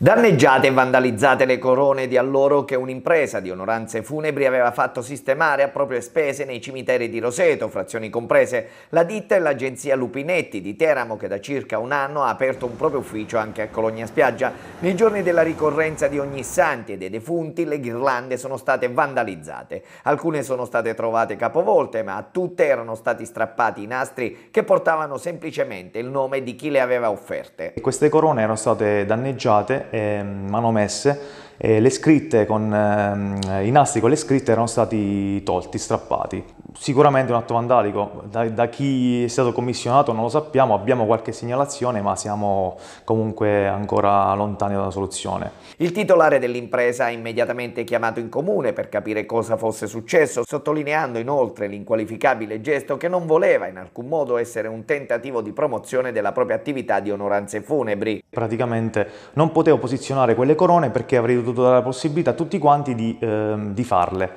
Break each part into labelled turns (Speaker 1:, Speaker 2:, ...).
Speaker 1: Danneggiate e vandalizzate le corone di alloro che un'impresa di onoranze funebri aveva fatto sistemare a proprie spese nei cimiteri di Roseto, frazioni comprese, la ditta e l'agenzia Lupinetti di Teramo che da circa un anno ha aperto un proprio ufficio anche a Cologna Spiaggia. Nei giorni della ricorrenza di ogni santi e dei defunti le ghirlande sono state vandalizzate. Alcune sono state trovate capovolte ma a tutte erano stati strappati i nastri che portavano semplicemente il nome di chi le aveva offerte.
Speaker 2: Queste corone erano state danneggiate eh, ehm, manomesse eh, le scritte con, ehm, i nastri con le scritte erano stati tolti, strappati. Sicuramente un atto vandalico, da, da, chi è stato commissionato non lo sappiamo, abbiamo qualche segnalazione ma siamo comunque ancora lontani dalla soluzione.
Speaker 1: Il titolare dell'impresa ha immediatamente chiamato in comune per capire cosa fosse successo, sottolineando inoltre l'inqualificabile gesto che non voleva in alcun modo essere un tentativo di promozione della propria attività di onoranze funebri.
Speaker 2: Praticamente non potevo posizionare quelle corone perché avrei dovuto dare la possibilità a tutti quanti di, ehm, di farle.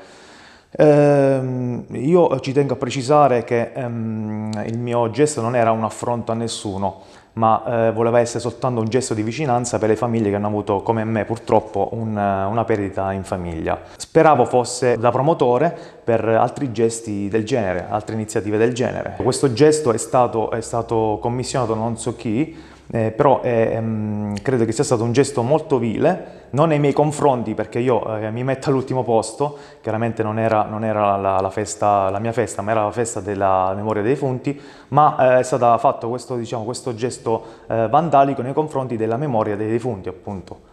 Speaker 2: Ehm, io ci tengo a precisare che ehm, il mio gesto non era un affronto a nessuno, ma eh, voleva essere soltanto un gesto di vicinanza per le famiglie che hanno avuto, come me purtroppo, un, eh, una perdita in famiglia. Speravo fosse da promotore per altri gesti del genere, altre iniziative del genere. Questo gesto è stato, è stato commissionato non so chi, eh, però eh, mh, credo che sia stato un gesto molto vile, non nei miei confronti perché io eh, mi metto all'ultimo posto, chiaramente non era, non era la, la, festa, la, mia festa, ma era la festa della memoria dei defunti, ma eh, è stato fatto questo, diciamo, questo gesto gesto eh, vandalico nei confronti della memoria dei defunti appunto.